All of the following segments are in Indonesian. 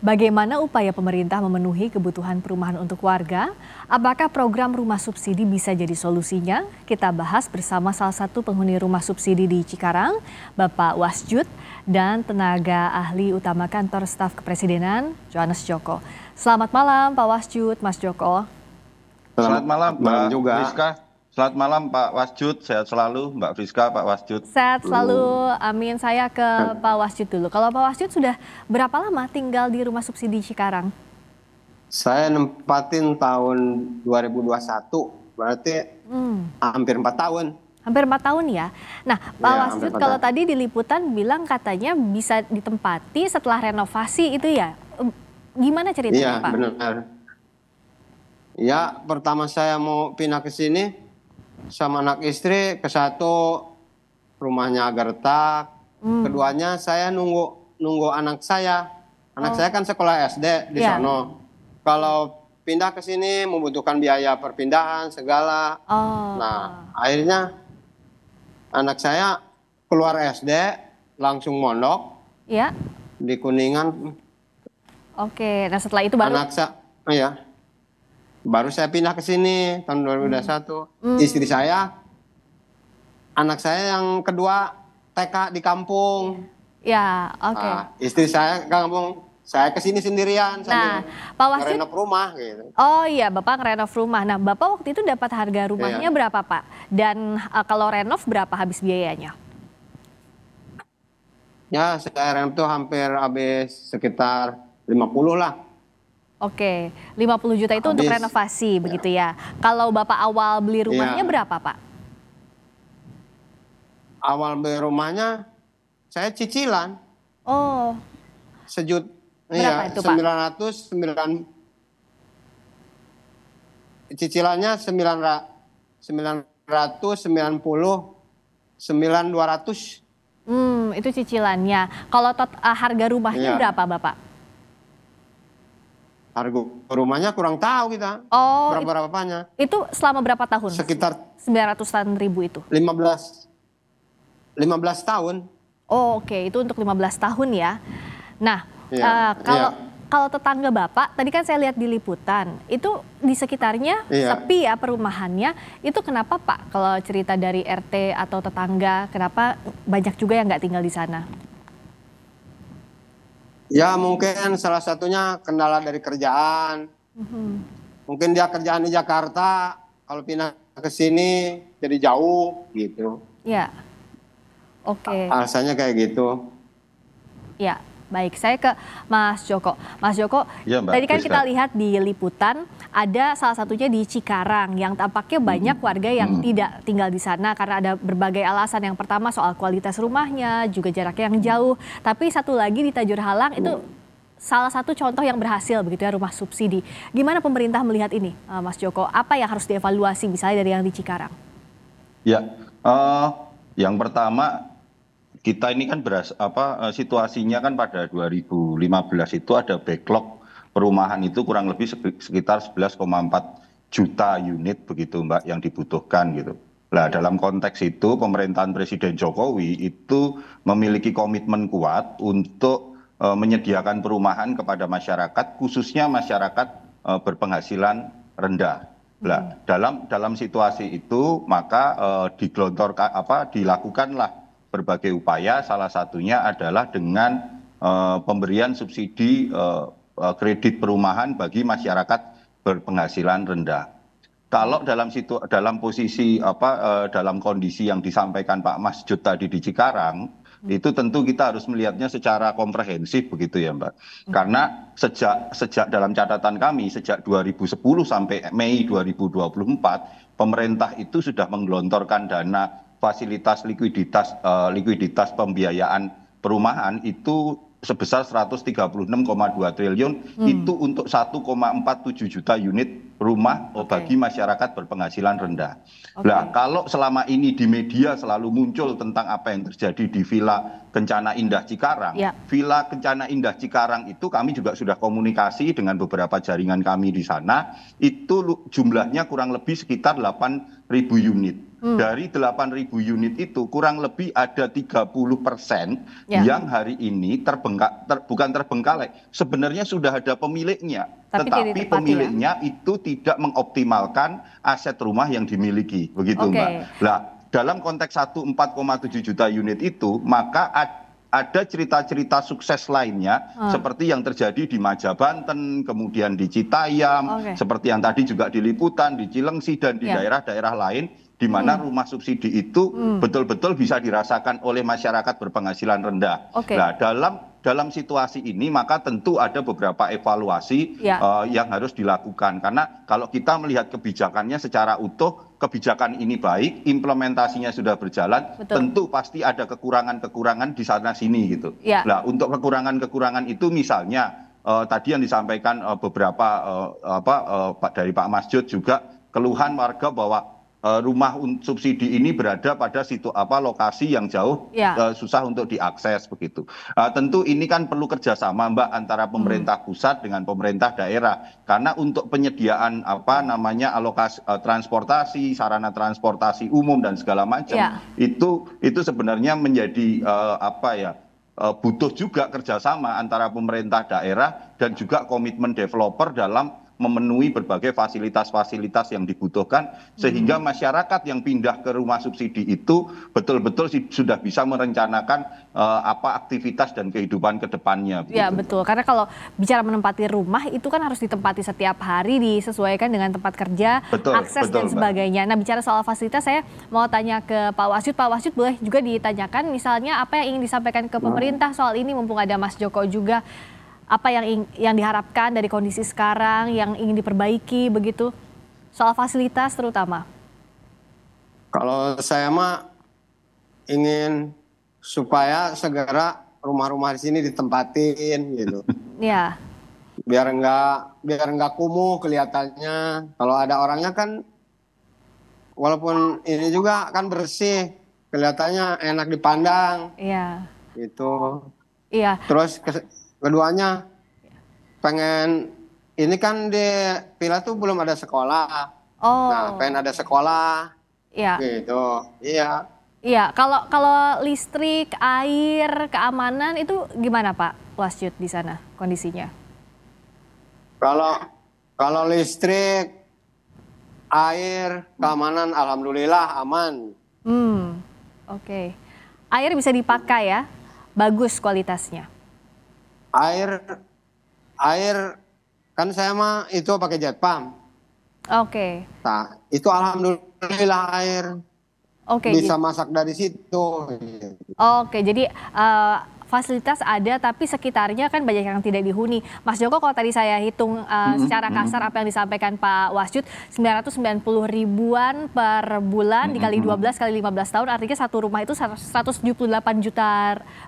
Bagaimana upaya pemerintah memenuhi kebutuhan perumahan untuk warga? Apakah program rumah subsidi bisa jadi solusinya? Kita bahas bersama salah satu penghuni rumah subsidi di Cikarang, Bapak Wasjud, dan tenaga ahli utama kantor staf kepresidenan, Johannes Joko. Selamat malam Pak Wasjud, Mas Joko. Selamat malam Pak juga. Rizka. Selamat malam Pak Wasjud, sehat selalu Mbak Friska, Pak Wasjud. Sehat selalu, amin. Saya ke Pak Wasjud dulu. Kalau Pak Wasjud sudah berapa lama tinggal di rumah subsidi Cikarang? Saya nempatin tahun 2021, berarti hmm. hampir 4 tahun. Hampir 4 tahun ya. Nah, Pak ya, Wasjud kalau tadi di liputan bilang katanya bisa ditempati setelah renovasi itu ya. Gimana ceritanya ya, Pak? Iya, benar. Ya, pertama saya mau pindah ke sini, sama anak istri ke satu rumahnya gertak. Hmm. Keduanya saya nunggu nunggu anak saya. Anak oh. saya kan sekolah SD di yeah. sana. Kalau pindah ke sini membutuhkan biaya perpindahan segala. Oh. Nah, akhirnya anak saya keluar SD langsung mondok. yeah. Di Kuningan. Oke, nah setelah itu baru anak saya iya. Baru saya pindah ke sini tahun 2021. Hmm. hmm. Istri saya, anak saya yang kedua TK di kampung. Ya, oke. Okay. Nah, istri saya ke kampung, saya ke sini sendirian. Nah, Pak Wasit, Renov rumah gitu. Oh iya, Bapak renov rumah. Nah, Bapak waktu itu dapat harga rumahnya iya. berapa Pak? Dan uh, kalau renov berapa habis biayanya? Ya, saya renov tuh hampir habis sekitar 50 lah. Oke, 50 juta itu Habis. untuk renovasi ya. begitu ya. Kalau Bapak awal beli ya. rumahnya ya. berapa, Pak? Awal beli rumahnya saya cicilan. Oh. Sejut iya, berapa ya, itu, 900, Pak? 900, cicilannya 9 990 9200. Hmm, itu cicilannya. Kalau tot, uh, harga rumahnya ya. berapa, Bapak? Harga rumahnya kurang tahu kita. Oh. Berapa banyak Itu selama berapa tahun? Sekitar Sembilan ratusan ribu itu. 15 15 tahun. Oh, oke. Okay. Itu untuk 15 tahun ya. Nah, ya, uh, kalau ya. kalau tetangga Bapak, tadi kan saya lihat di liputan, itu di sekitarnya yeah. sepi ya perumahannya. Itu kenapa, Pak? Kalau cerita dari RT atau tetangga, kenapa banyak juga yang nggak tinggal di sana? Ya mungkin salah satunya kendala dari kerjaan. Mm-hmm. Mungkin dia kerjaan di Jakarta, kalau pindah ke sini jadi jauh gitu. Ya. Oke. Okay. Alasannya kayak gitu. Ya. Baik, saya ke Mas Joko. Mas Joko, ya, Mbak, tadi kan kita lihat di liputan ada salah satunya di Cikarang yang tampaknya hmm. banyak hmm. warga yang hmm. tidak tinggal di sana karena ada berbagai alasan. Yang pertama soal kualitas rumahnya, juga jaraknya yang jauh. Tapi satu lagi di Tajur Halang itu hmm. salah satu contoh yang berhasil begitu ya rumah subsidi. Gimana pemerintah melihat ini, eh, Mas Joko? Apa yang harus dievaluasi misalnya dari yang di Cikarang? Ya, uh, yang pertama kita ini kan beras apa e, situasinya kan pada 2015 itu ada backlog perumahan itu kurang lebih sekitar 11,4 juta unit begitu Mbak yang dibutuhkan gitu. Nah, dalam konteks itu pemerintahan Presiden Jokowi itu memiliki komitmen kuat untuk uh, menyediakan perumahan kepada masyarakat khususnya masyarakat uh, berpenghasilan rendah. Nah, dalam dalam situasi itu maka uh, digelontorkan apa dilakukanlah berbagai upaya salah satunya adalah dengan eh, pemberian subsidi eh, eh, kredit perumahan bagi masyarakat berpenghasilan rendah. Kalau dalam situ dalam posisi apa dalam kondisi yang disampaikan Pak Mas Jut tadi di Cikarang, hmm. itu tentu kita harus melihatnya secara komprehensif begitu ya Mbak. Hmm. Karena sejak sejak dalam catatan kami sejak 2010 sampai Mei 2024 pemerintah itu sudah menggelontorkan dana fasilitas likuiditas eh, likuiditas pembiayaan perumahan itu sebesar 136,2 triliun hmm. itu untuk 1,47 juta unit rumah bagi masyarakat berpenghasilan rendah. Nah, kalau selama ini di media selalu muncul tentang apa yang terjadi di Villa Kencana Indah Cikarang. Ya. Villa Kencana Indah Cikarang itu kami juga sudah komunikasi dengan beberapa jaringan kami di sana, itu jumlahnya kurang lebih sekitar ribu unit. Hmm. dari 8.000 unit itu kurang lebih ada 30 persen ya. yang hari ini terbengkak ter, bukan terbengkalai sebenarnya sudah ada pemiliknya tetapi ya? pemiliknya itu tidak mengoptimalkan aset rumah yang dimiliki begitu mbak. Nah dalam konteks 1,4,7 juta unit itu maka ada ada cerita-cerita sukses lainnya hmm. seperti yang terjadi di Majabanten, kemudian di Citayam, okay. seperti yang tadi juga di Liputan, di Cilengsi dan di ya. daerah-daerah yeah. lain di mana hmm. rumah subsidi itu hmm. betul-betul hmm. bisa dirasakan oleh masyarakat berpenghasilan rendah. Okay. Nah, dalam dalam situasi ini maka tentu ada beberapa evaluasi ya. uh, yang harus dilakukan karena kalau kita melihat kebijakannya secara utuh kebijakan ini baik, implementasinya sudah berjalan, Betul. tentu pasti ada kekurangan-kekurangan di sana sini gitu. Ya. Nah, untuk kekurangan-kekurangan itu misalnya uh, tadi yang disampaikan uh, beberapa uh, apa uh, dari Pak Masjid juga keluhan warga bahwa Eh, rumah subsidi ini berada pada situ apa lokasi yang jauh ya. eh, susah untuk diakses begitu. Eh, tentu ini kan perlu kerjasama Mbak antara hmm. pemerintah pusat dengan pemerintah daerah karena untuk penyediaan apa namanya alokasi transportasi sarana transportasi umum dan segala macam ya. itu itu sebenarnya menjadi apa ya butuh juga kerjasama antara pemerintah daerah dan juga komitmen developer dalam memenuhi berbagai fasilitas-fasilitas yang dibutuhkan sehingga hmm. masyarakat yang pindah ke rumah subsidi itu betul-betul sudah bisa merencanakan eh, apa aktivitas dan kehidupan kedepannya. depannya. Ya betul karena kalau bicara menempati rumah itu kan harus ditempati setiap hari disesuaikan dengan tempat kerja, betul, akses betul, dan sebagainya. Nah bicara soal fasilitas saya mau tanya ke Pak Wasyut, Pak Wasyut boleh juga ditanyakan misalnya apa yang ingin disampaikan ke pemerintah soal ini mumpung ada Mas Joko juga apa yang yang diharapkan dari kondisi sekarang yang ingin diperbaiki begitu soal fasilitas terutama kalau saya mah ingin supaya segera rumah-rumah di sini ditempatin gitu ya biar enggak biar enggak kumuh kelihatannya kalau ada orangnya kan walaupun ini juga kan bersih kelihatannya enak dipandang iya itu iya terus keduanya pengen ini kan di Pila tuh belum ada sekolah. Nah, oh. Nah, pengen ada sekolah. Iya. Gitu. Iya. Iya, kalau kalau listrik, air, keamanan itu gimana Pak Wasyut di sana kondisinya? Kalau kalau listrik, air, keamanan alhamdulillah aman. Hmm. Oke. Okay. Air bisa dipakai ya. Bagus kualitasnya air air kan saya mah itu pakai jet pump. Oke. Okay. Nah, itu alhamdulillah air. Oke. Okay, bisa gitu. masak dari situ. Gitu. Oke, okay, jadi uh, fasilitas ada tapi sekitarnya kan banyak yang tidak dihuni. Mas Joko kalau tadi saya hitung uh, hmm secara kasar apa yang disampaikan Pak Wasjud 990 ribuan per bulan hmm dikali 12 kali 15 tahun artinya satu rumah itu 178 juta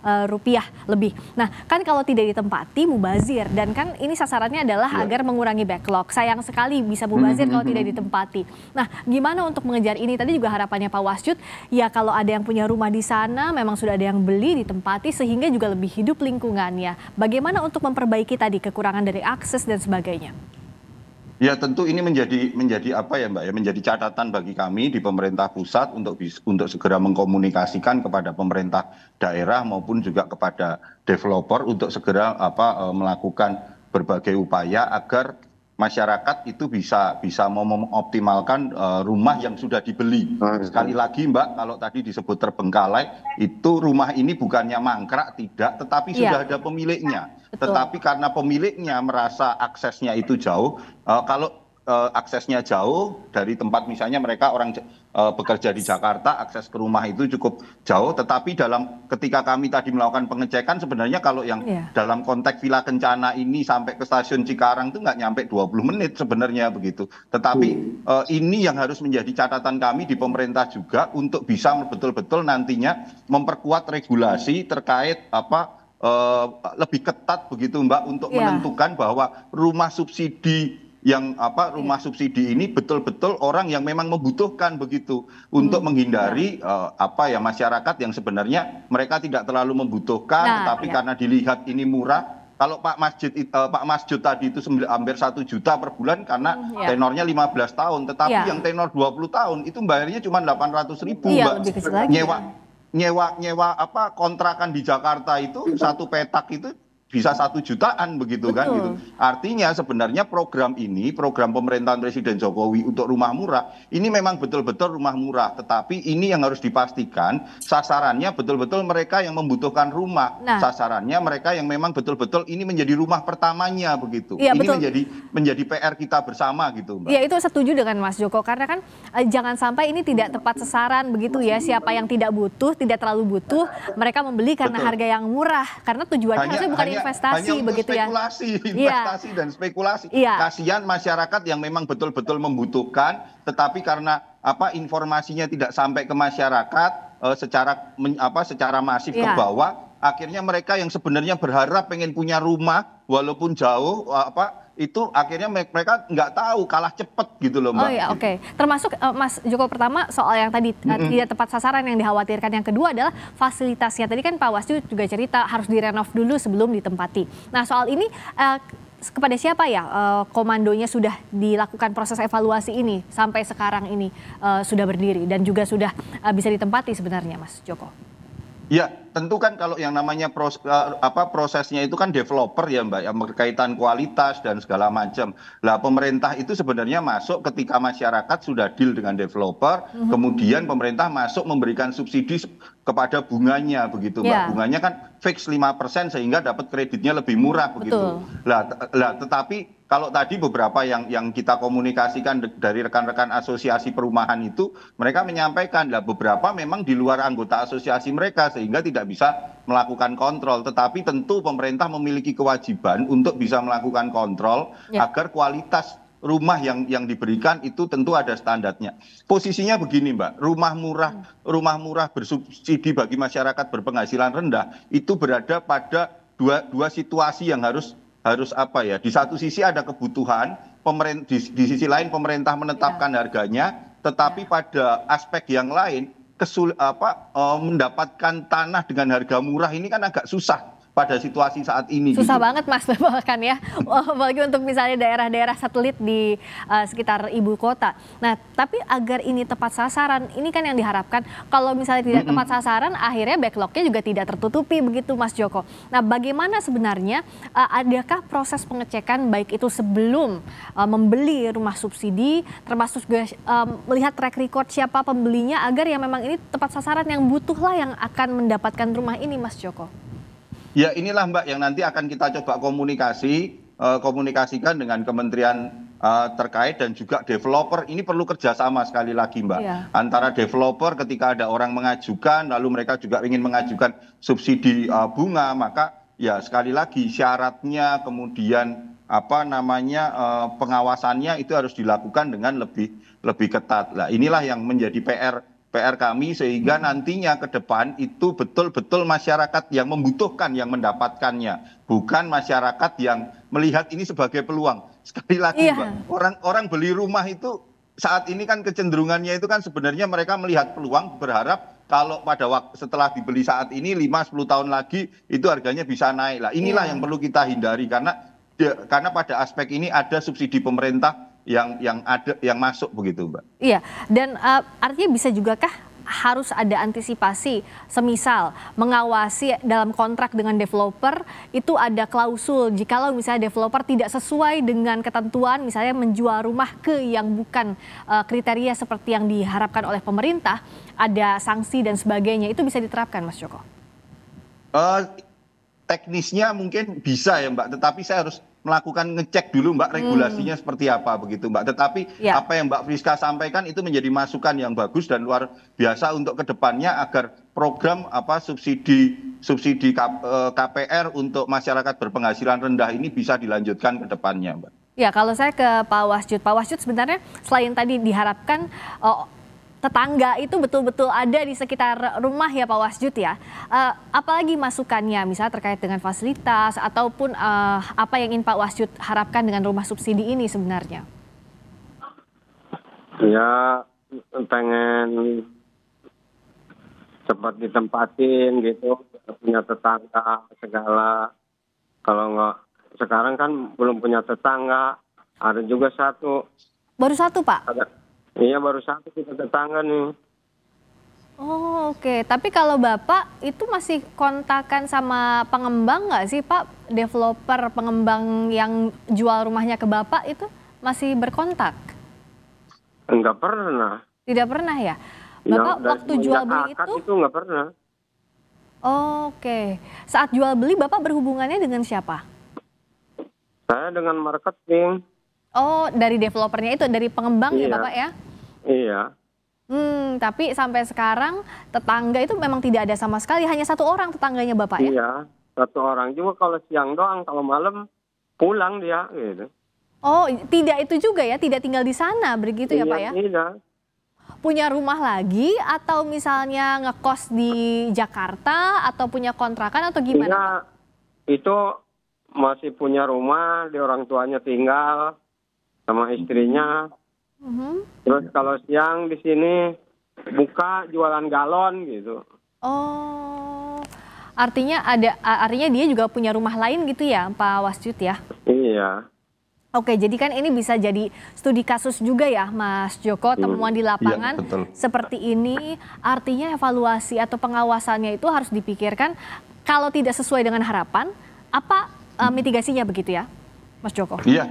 uh, rupiah lebih. Nah, kan kalau tidak ditempati mubazir dan kan ini sasarannya adalah yeah. agar mengurangi backlog. Sayang sekali bisa mubazir hmm kalau tidak ditempati. Nah, gimana untuk mengejar ini? Tadi juga harapannya Pak Wasjud ya kalau ada yang punya rumah di sana memang sudah ada yang beli ditempati sehingga juga lebih hidup lingkungannya. Bagaimana untuk memperbaiki tadi kekurangan dari akses dan sebagainya? Ya tentu ini menjadi menjadi apa ya Mbak ya menjadi catatan bagi kami di pemerintah pusat untuk untuk segera mengkomunikasikan kepada pemerintah daerah maupun juga kepada developer untuk segera apa eh, melakukan berbagai upaya agar masyarakat itu bisa bisa mengoptimalkan uh, rumah yang sudah dibeli. Ah, iya. Sekali lagi Mbak, kalau tadi disebut terbengkalai, itu rumah ini bukannya mangkrak tidak, tetapi ya. sudah ada pemiliknya. Betul. Tetapi karena pemiliknya merasa aksesnya itu jauh, uh, kalau Eh, aksesnya jauh dari tempat misalnya mereka orang eh, bekerja di Jakarta akses ke rumah itu cukup jauh tetapi dalam ketika kami tadi melakukan pengecekan sebenarnya kalau yang iya. dalam konteks Villa Kencana ini sampai ke stasiun Cikarang itu nggak nyampe 20 menit sebenarnya begitu tetapi hmm. eh, ini yang harus menjadi catatan kami di pemerintah juga untuk bisa betul-betul nantinya memperkuat regulasi terkait apa lebih ketat begitu Mbak untuk yeah. menentukan bahwa rumah subsidi yang apa iya. rumah subsidi ini betul-betul orang yang memang membutuhkan begitu untuk hmm. menghindari uh, apa ya masyarakat yang sebenarnya mereka tidak terlalu membutuhkan nah, tetapi ya. karena dilihat ini murah kalau Pak Masjid uh, Pak Masjid tadi itu hampir satu juta per bulan karena ya. tenornya 15 tahun tetapi ya. yang tenor 20 tahun itu bayarnya cuma delapan ratus ribu ya, Mbak nyewa iya. nyewa nyewa apa kontrakan di Jakarta itu satu petak itu bisa satu jutaan begitu Betul. kan gitu. Artinya sebenarnya program ini, program pemerintahan Presiden Jokowi untuk rumah murah, ini memang betul-betul rumah murah, tetapi ini yang harus dipastikan sasarannya betul-betul mereka yang membutuhkan rumah. Nah. Sasarannya mereka yang memang betul-betul ini menjadi rumah pertamanya begitu. Ya, ini betul. menjadi menjadi PR kita bersama gitu, Mbak. Ya, itu setuju dengan Mas Joko karena kan eh, jangan sampai ini tidak tepat sasaran begitu ya. Siapa yang tidak butuh, tidak terlalu butuh, mereka membeli karena betul. harga yang murah karena tujuannya hanya, bukan hanya, investasi hanya untuk begitu ya. spekulasi, ya. investasi yeah. dan spekulasi. Yeah. Kasihan masyarakat yang memang betul-betul membutuhkan tetapi karena apa informasinya tidak sampai ke masyarakat uh, secara men, apa secara masif yeah. ke iya. bawah akhirnya mereka yang sebenarnya berharap pengen punya rumah walaupun jauh eh, apa itu akhirnya mereka nggak tahu kalah cepet gitu loh mbak. Oh iya oke. Okay. Termasuk uh, Mas Joko pertama soal yang tadi mm -hmm. tidak tepat sasaran yang dikhawatirkan. Yang kedua adalah fasilitasnya. Tadi kan Pak Wasju juga cerita harus direnov dulu sebelum ditempati. Nah soal ini uh, kepada siapa ya uh, komandonya sudah dilakukan proses evaluasi ini sampai sekarang ini uh, sudah berdiri dan juga sudah uh, bisa ditempati sebenarnya Mas Joko? Ya, tentu kan kalau yang namanya eh, prosesnya itu kan developer ya mbak yang berkaitan kualitas dan segala macam lah pemerintah itu sebenarnya masuk ketika masyarakat sudah deal dengan developer mhm. kemudian pemerintah masuk memberikan subsidi kepada bunganya begitu mbak ya. bunganya kan fix 5% sehingga dapat kreditnya lebih murah begitu lah lah tetapi kalau tadi beberapa yang yang kita komunikasikan dari rekan-rekan asosiasi perumahan itu mereka menyampaikan lah beberapa memang di luar anggota asosiasi mereka sehingga tidak tidak bisa melakukan kontrol. Tetapi tentu pemerintah memiliki kewajiban untuk bisa melakukan kontrol ya. agar kualitas rumah yang yang diberikan itu tentu ada standarnya. Posisinya begini, Mbak. Rumah murah, hmm. rumah murah bersubsidi bagi masyarakat berpenghasilan rendah itu berada pada dua dua situasi yang harus harus apa ya? Di satu sisi ada kebutuhan, pemerintah di, di sisi lain pemerintah menetapkan ya. harganya, tetapi ya. pada aspek yang lain kesul apa eh, mendapatkan tanah dengan harga murah ini kan agak susah pada situasi saat ini. Susah gitu. banget mas bahkan ya, oh, apalagi untuk misalnya daerah-daerah satelit di uh, sekitar ibu kota. Nah tapi agar ini tepat sasaran, ini kan yang diharapkan. Kalau misalnya tidak tepat sasaran, akhirnya backlognya juga tidak tertutupi begitu mas Joko. Nah bagaimana sebenarnya, uh, adakah proses pengecekan baik itu sebelum uh, membeli rumah subsidi, termasuk juga uh, melihat track record siapa pembelinya agar yang memang ini tepat sasaran yang butuhlah yang akan mendapatkan rumah ini mas Joko ya inilah mbak yang nanti akan kita coba komunikasi eh, komunikasikan dengan kementerian eh, terkait dan juga developer ini perlu kerjasama sekali lagi mbak iya. antara developer ketika ada orang mengajukan lalu mereka juga ingin mengajukan subsidi eh, bunga maka ya sekali lagi syaratnya kemudian apa namanya pengawasannya itu harus dilakukan dengan lebih lebih ketat lah inilah yang menjadi PR PR kami sehingga hmm. nantinya ke depan itu betul-betul masyarakat yang membutuhkan yang mendapatkannya, bukan masyarakat yang melihat ini sebagai peluang. Sekali lagi, iya. orang orang beli rumah itu saat ini kan kecenderungannya itu kan sebenarnya mereka melihat peluang berharap kalau pada waktu setelah dibeli saat ini 5 10 tahun lagi itu harganya bisa naik lah. Inilah yeah. yang perlu kita hindari karena karena pada aspek ini ada subsidi pemerintah yang yang ada yang masuk begitu, Mbak. Iya, dan uh, artinya bisa jugakah harus ada antisipasi, semisal mengawasi dalam kontrak dengan developer itu ada klausul jikalau misalnya developer tidak sesuai dengan ketentuan misalnya menjual rumah ke yang bukan uh, kriteria seperti yang diharapkan oleh pemerintah, ada sanksi dan sebagainya itu bisa diterapkan, Mas Joko. Uh, teknisnya mungkin bisa ya Mbak, tetapi saya harus melakukan ngecek dulu Mbak hmm. regulasinya hmm. seperti apa begitu Mbak. Tetapi ya. apa yang Mbak Friska sampaikan itu menjadi masukan yang bagus dan luar biasa untuk kedepannya agar program apa subsidi subsidi KPR e, untuk masyarakat berpenghasilan rendah ini bisa dilanjutkan kedepannya Mbak. Ya kalau saya ke Pak Wasjud, Pak Wasjud sebenarnya selain tadi diharapkan oh, tetangga itu betul-betul ada di sekitar rumah ya Pak Wasjud ya. Uh, apalagi masukannya misalnya terkait dengan fasilitas ataupun uh, apa yang ingin Pak Wasjud harapkan dengan rumah subsidi ini sebenarnya? Ya pengen cepat ditempatin gitu punya tetangga segala kalau nggak sekarang kan belum punya tetangga ada juga satu baru satu pak ada Iya baru satu kita tetangga nih. Oh oke, okay. tapi kalau bapak itu masih kontakan sama pengembang nggak sih pak? Developer pengembang yang jual rumahnya ke bapak itu masih berkontak? Enggak pernah. Tidak pernah ya? Bapak ya, waktu jual beli itu? itu enggak pernah. Oh, oke, okay. saat jual beli bapak berhubungannya dengan siapa? Saya dengan marketing. Oh, dari developernya itu, dari pengembang iya. ya Bapak ya? Iya. Hmm, tapi sampai sekarang tetangga itu memang tidak ada sama sekali, hanya satu orang tetangganya Bapak ya? Iya, satu orang juga kalau siang doang, kalau malam pulang dia gitu. Oh, tidak itu juga ya, tidak tinggal di sana begitu ya, iya, ya Pak ya? Iya. Punya rumah lagi atau misalnya ngekos di Jakarta atau punya kontrakan atau gimana? Iya, itu masih punya rumah, di orang tuanya tinggal, sama istrinya. Mm-hmm. Terus kalau siang di sini buka jualan galon gitu. Oh, artinya ada artinya dia juga punya rumah lain gitu ya, Pak Wasjud ya? Iya. Oke, jadi kan ini bisa jadi studi kasus juga ya, Mas Joko. Hmm, temuan di iya, lapangan iya, seperti ini, artinya evaluasi atau pengawasannya itu harus dipikirkan. Kalau tidak sesuai dengan harapan, apa uh, mitigasinya begitu ya, Mas Joko? Iya,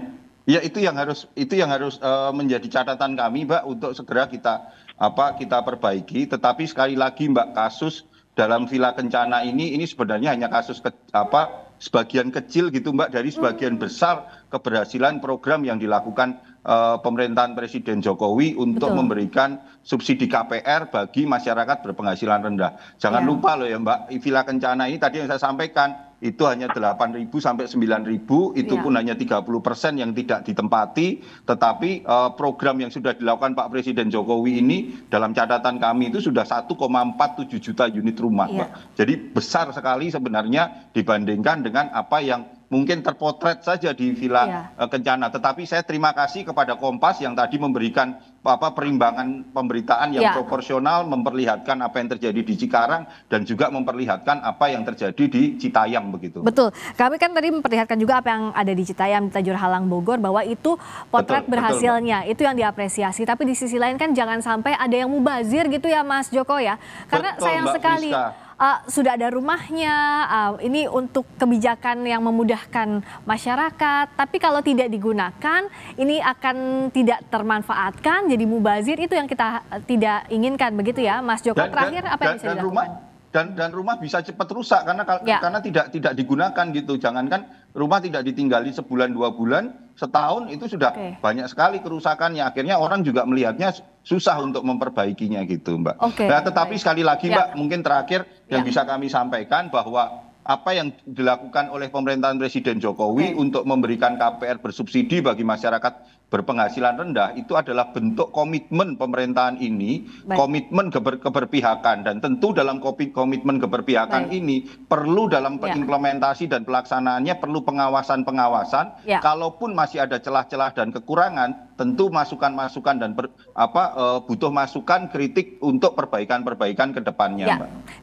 Ya itu yang harus itu yang harus uh, menjadi catatan kami, Mbak, untuk segera kita apa kita perbaiki. Tetapi sekali lagi, Mbak, kasus dalam Villa Kencana ini ini sebenarnya hanya kasus ke, apa sebagian kecil gitu, Mbak, dari hmm. sebagian besar keberhasilan program yang dilakukan uh, pemerintahan Presiden Jokowi untuk Betul. memberikan subsidi KPR bagi masyarakat berpenghasilan rendah. Jangan ya. lupa loh ya, Mbak, Villa Kencana ini tadi yang saya sampaikan itu hanya delapan sampai sembilan itu iya. pun hanya tiga puluh persen yang tidak ditempati tetapi eh, program yang sudah dilakukan pak presiden jokowi ini dalam catatan kami itu sudah satu empat puluh tujuh juta unit rumah mbak iya. jadi besar sekali sebenarnya dibandingkan dengan apa yang mungkin terpotret saja di Villa iya. eh, Kencana. Tetapi saya terima kasih kepada Kompas yang tadi memberikan apa perimbangan pemberitaan yang ya. proporsional memperlihatkan apa yang terjadi di Cikarang dan juga memperlihatkan apa yang terjadi di Citayam begitu. Betul. Kami kan tadi memperlihatkan juga apa yang ada di Citayam, di Tajur Halang Bogor bahwa itu potret betul, berhasilnya. Betul. Itu yang diapresiasi. Tapi di sisi lain kan jangan sampai ada yang mubazir gitu ya Mas Joko ya. Karena betul, sayang Mbak sekali Priska uh, sudah ada rumahnya. Uh, ini untuk kebijakan yang memudahkan masyarakat. Tapi kalau tidak digunakan, ini akan tidak termanfaatkan. Jadi mubazir itu yang kita eh, tidak inginkan, begitu ya, Mas Joko. Dan, terakhir dan, apa yang dan, bisa dan dilakukan? Rumah, dan dan rumah bisa cepat rusak karena ya. karena tidak tidak digunakan gitu. Jangankan rumah tidak ditinggali sebulan dua bulan, setahun itu sudah banyak sekali kerusakannya akhirnya orang juga melihatnya susah untuk memperbaikinya gitu mbak. Okay, nah, tetapi baik. sekali lagi ya. mbak mungkin terakhir yang ya. bisa kami sampaikan bahwa apa yang dilakukan oleh pemerintahan Presiden Jokowi okay. Hmm. untuk memberikan KPR bersubsidi bagi masyarakat berpenghasilan rendah itu adalah bentuk komitmen pemerintahan ini, Baik. komitmen keber keberpihakan dan tentu dalam komitmen keberpihakan Baik. ini perlu dalam ya. implementasi dan pelaksanaannya perlu pengawasan-pengawasan. Ya. Kalaupun masih ada celah-celah dan kekurangan, tentu masukan masukan dan per, apa e, butuh masukan kritik untuk perbaikan perbaikan ke depannya. Ya.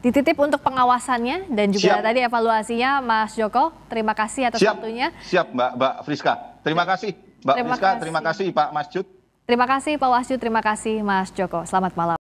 Dititip untuk pengawasannya dan juga Siap. tadi evaluasinya, Mas Joko. Terima kasih atas Siap. waktunya. Siap, Mbak Mbak Friska. Terima ya. kasih, Mbak terima Friska. Kasih. Terima kasih Pak Masjud. Terima kasih Pak Wasjud. Terima kasih Mas Joko. Selamat malam.